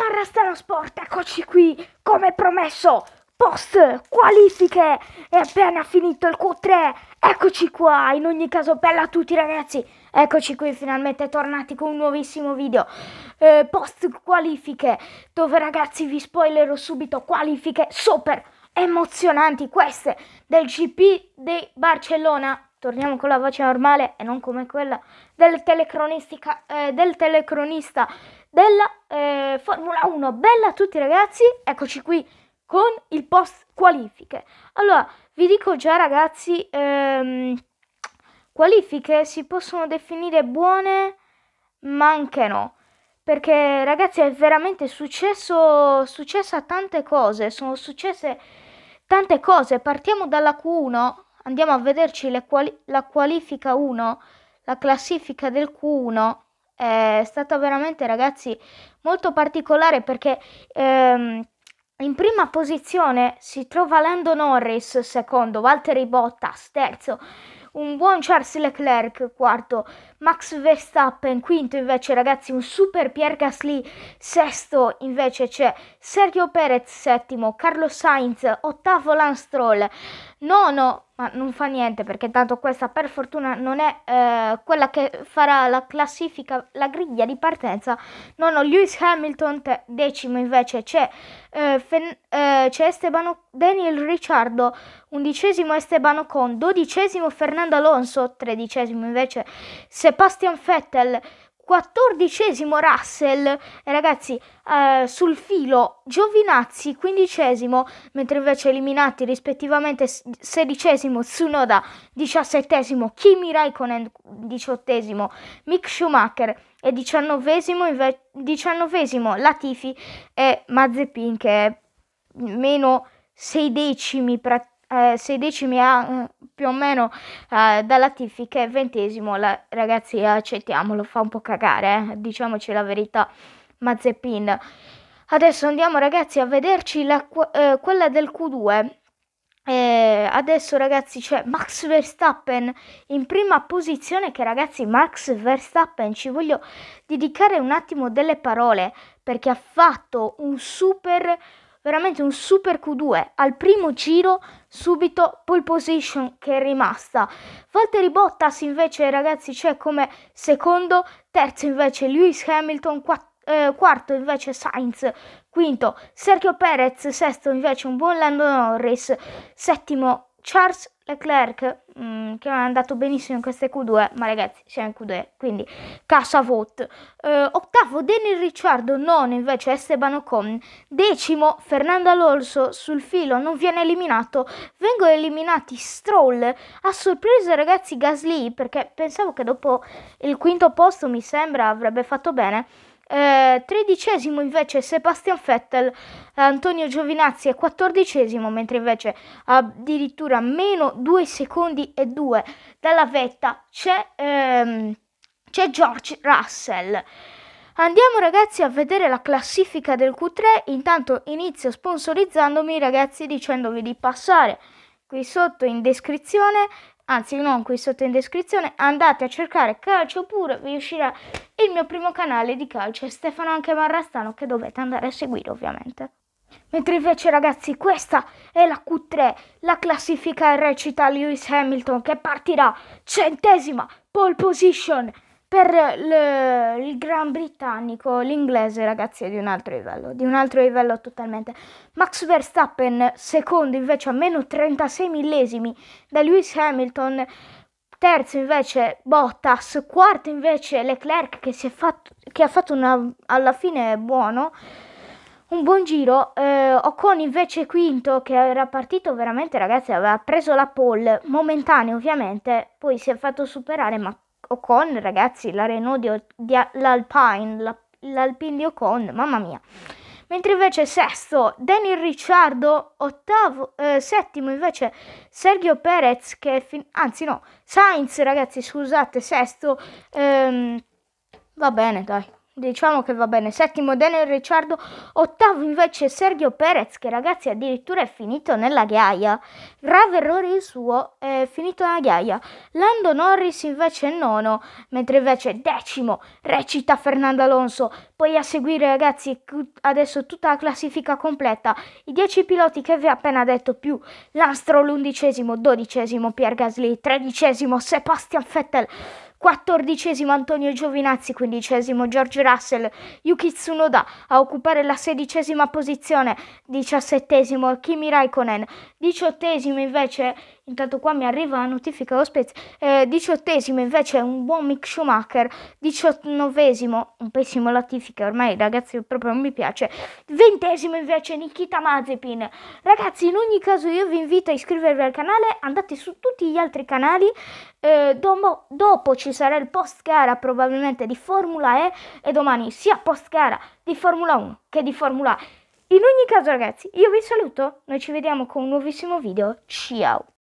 Marra Stello Sport, eccoci qui, come promesso, post qualifiche, è appena finito il Q3, eccoci qua, in ogni caso bella a tutti ragazzi, eccoci qui finalmente tornati con un nuovissimo video, eh, post qualifiche, dove ragazzi vi spoilerò subito, qualifiche super emozionanti queste del GP di Barcellona, torniamo con la voce normale e non come quella del, telecronistica, eh, del telecronista della eh, Formula 1. Bella a tutti ragazzi, eccoci qui con il post qualifiche. Allora, vi dico già ragazzi, ehm, qualifiche si possono definire buone, ma anche no. Perché ragazzi è veramente successo, successo tante cose, sono successe tante cose. Partiamo dalla Q1, andiamo a vederci quali la qualifica 1, la classifica del Q1 è stata veramente ragazzi molto particolare perché ehm, in prima posizione si trova Lando Norris secondo, Valtteri Bottas terzo, un buon Charles Leclerc quarto, Max Verstappen quinto invece ragazzi un super Pierre Gasly sesto invece c'è Sergio Perez settimo, Carlos Sainz, ottavo Lance Stroll, nono, ma non fa niente perché tanto questa per fortuna non è eh, quella che farà la classifica, la griglia di partenza, nono Lewis Hamilton, decimo invece c'è, eh, Fen- eh, c'è Esteban Daniel Ricciardo, undicesimo Esteban Ocon, dodicesimo Fernando Alonso, tredicesimo invece Sebastian Vettel, Quattordicesimo Russell, eh, ragazzi, eh, sul filo Giovinazzi, quindicesimo, mentre invece eliminati rispettivamente sedicesimo Tsunoda, diciassettesimo Kimi Raikkonen, diciottesimo Mick Schumacher e diciannovesimo, inve- diciannovesimo Latifi e Mazepin che è meno sei decimi praticamente eh, sedicimi a, mm, più o meno eh, da Latifi che ventesimo, la, ragazzi accettiamolo, fa un po' cagare, eh, diciamoci la verità, Mazepin. Adesso andiamo ragazzi a vederci la, eh, quella del Q2. E eh, adesso ragazzi c'è Max Verstappen in prima posizione che ragazzi Max Verstappen ci voglio dedicare un attimo delle parole perché ha fatto un super veramente un super Q2 al primo giro, subito pole position che è rimasta. Valtteri Bottas invece ragazzi c'è cioè come secondo, terzo invece Lewis Hamilton, quattro eh, quarto invece Sainz, quinto Sergio Perez, sesto invece un buon Lando Norris, settimo Charles Leclerc, mh, mm, che non è andato benissimo in queste Q2, ma ragazzi, siamo in Q2, quindi cassa vote. Eh, ottavo, Daniel Ricciardo, nono invece Esteban Ocon, decimo Fernando Alonso sul filo, non viene eliminato, vengono eliminati Stroll, a sorpresa ragazzi Gasly, perché pensavo che dopo il quinto posto, mi sembra, avrebbe fatto bene, eh, tredicesimo invece Sebastian Vettel, Antonio Giovinazzi è quattordicesimo, mentre invece addirittura meno due secondi e due dalla vetta c'è, ehm, c'è George Russell. Andiamo ragazzi a vedere la classifica del Q3, intanto inizio sponsorizzandomi ragazzi dicendovi di passare qui sotto in descrizione anzi non qui sotto in descrizione, andate a cercare calcio pure, vi uscirà il mio primo canale di calcio, Stefano anche Marrastano, che dovete andare a seguire ovviamente. Mentre invece ragazzi questa è la Q3, la classifica recita Lewis Hamilton che partirà centesima pole position per le, il Gran Britannico l'inglese ragazzi è di un altro livello, di un altro livello totalmente. Max Verstappen secondo invece a meno 36 millesimi da Lewis Hamilton, terzo invece Bottas, quarto invece Leclerc che, fatto, che ha fatto una, alla fine buono un buon giro. Eh, Ocon invece quinto che era partito veramente ragazzi aveva preso la pole momentanea ovviamente, poi si è fatto superare ma Ocon, ragazzi, la Renault di, di l'Alpine, la, l'Alpine di Ocon, mamma mia. Mentre invece sesto Daniel Ricciardo, ottavo, eh, settimo invece Sergio Perez, che fin- anzi no, Sainz, ragazzi, scusate, sesto. Ehm, va bene, dai diciamo che va bene, settimo Daniel Ricciardo, ottavo invece Sergio Perez che ragazzi addirittura è finito nella ghiaia, grave errore il suo, è finito nella ghiaia, Lando Norris invece è nono, mentre invece decimo recita Fernando Alonso, poi a seguire ragazzi adesso tutta la classifica completa, i dieci piloti che vi ho appena detto più Lastro l'undicesimo, dodicesimo Pierre Gasly, tredicesimo Sebastian Vettel, quattordicesimo Antonio Giovinazzi, quindicesimo George Russell, Yuki Tsunoda a occupare la sedicesima posizione, diciassettesimo Kimi Raikkonen, diciottesimo invece, intanto qua mi arriva la notifica lo oh, Spezia, eh, diciottesimo invece un buon Mick Schumacher, diciottenovesimo un pessimo Latifica, ormai ragazzi proprio non mi piace, ventesimo invece Nikita Mazepin. Ragazzi in ogni caso io vi invito a iscrivervi al canale, andate su tutti gli altri canali, eh, dopo ci ci sarà il post gara probabilmente di Formula E e domani sia post gara di Formula 1 che di Formula A. In ogni caso ragazzi, io vi saluto, noi ci vediamo con un nuovissimo video, ciao!